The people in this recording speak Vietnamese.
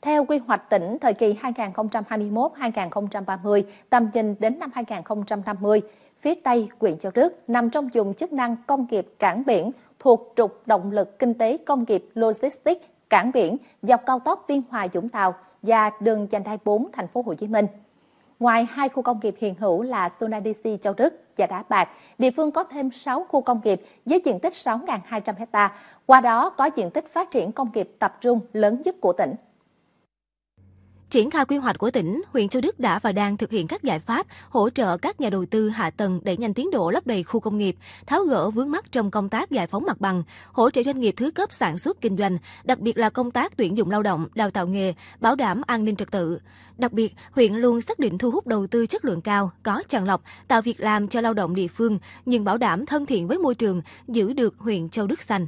Theo quy hoạch tỉnh thời kỳ 2021-2030, tầm nhìn đến năm 2050, phía Tây huyện Châu Đức nằm trong vùng chức năng công nghiệp cảng biển thuộc trục động lực kinh tế công nghiệp logistics cảng biển dọc cao tốc Biên Hòa dũng Tàu và đường vành đai 4 thành phố Hồ Chí Minh. Ngoài hai khu công nghiệp hiện hữu là Sunadisi Châu Đức và Đá Bạc, địa phương có thêm 6 khu công nghiệp với diện tích 6.200 hecta, qua đó có diện tích phát triển công nghiệp tập trung lớn nhất của tỉnh. Triển khai quy hoạch của tỉnh, huyện Châu Đức đã và đang thực hiện các giải pháp hỗ trợ các nhà đầu tư hạ tầng để nhanh tiến độ lấp đầy khu công nghiệp, tháo gỡ vướng mắc trong công tác giải phóng mặt bằng, hỗ trợ doanh nghiệp thứ cấp sản xuất kinh doanh, đặc biệt là công tác tuyển dụng lao động, đào tạo nghề, bảo đảm an ninh trật tự. Đặc biệt, huyện luôn xác định thu hút đầu tư chất lượng cao, có chọn lọc, tạo việc làm cho lao động địa phương, nhưng bảo đảm thân thiện với môi trường, giữ được huyện Châu Đức xanh.